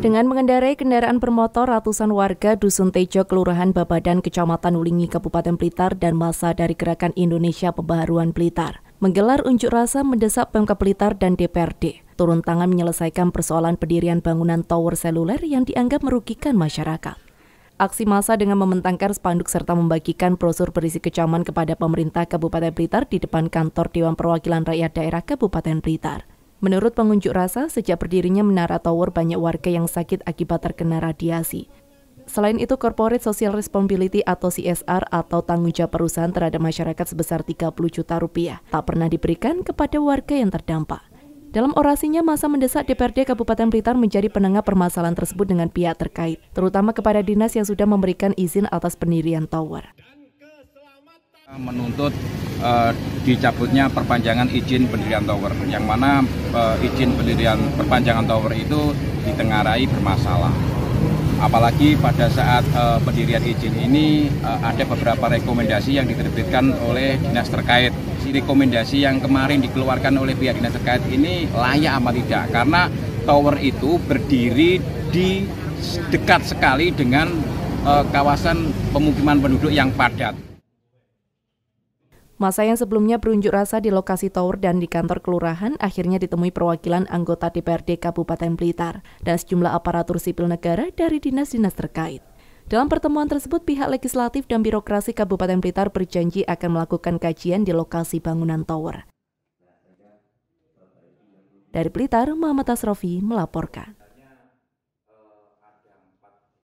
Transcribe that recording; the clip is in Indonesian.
Hmm. Dengan mengendarai kendaraan bermotor, ratusan warga Dusun Tejo, Kelurahan Babadan, Kecamatan Ulingi, Kabupaten Blitar, dan masa dari Gerakan Indonesia Pembaharuan Blitar menggelar unjuk rasa mendesak Pemkab Blitar dan DPRD turun tangan menyelesaikan persoalan pendirian bangunan tower seluler yang dianggap merugikan masyarakat. Aksi massa dengan membentangkan spanduk serta membagikan brosur berisi kecaman kepada pemerintah Kabupaten Blitar di depan kantor Dewan Perwakilan Rakyat Daerah Kabupaten Blitar. Menurut pengunjuk rasa, sejak berdirinya Menara Tower banyak warga yang sakit akibat terkena radiasi. Selain itu, Corporate Social Responsibility atau CSR atau tanggung jawab perusahaan terhadap masyarakat sebesar 30 juta rupiah tak pernah diberikan kepada warga yang terdampak. Dalam orasinya, masa mendesak DPRD Kabupaten Blitar menjadi penengah permasalahan tersebut dengan pihak terkait, terutama kepada dinas yang sudah memberikan izin atas pendirian tower menuntut uh, dicabutnya perpanjangan izin pendirian tower yang mana uh, izin pendirian perpanjangan tower itu ditengarai bermasalah apalagi pada saat uh, pendirian izin ini uh, ada beberapa rekomendasi yang diterbitkan oleh dinas terkait si rekomendasi yang kemarin dikeluarkan oleh pihak dinas terkait ini layak apa tidak karena tower itu berdiri di dekat sekali dengan uh, kawasan pemukiman penduduk yang padat Masa yang sebelumnya berunjuk rasa di lokasi tower dan di kantor kelurahan akhirnya ditemui perwakilan anggota DPRD Kabupaten Blitar dan sejumlah aparatur sipil negara dari dinas-dinas terkait. Dalam pertemuan tersebut, pihak legislatif dan birokrasi Kabupaten Blitar berjanji akan melakukan kajian di lokasi bangunan tower. Dari Blitar, Muhammad Asrofi melaporkan.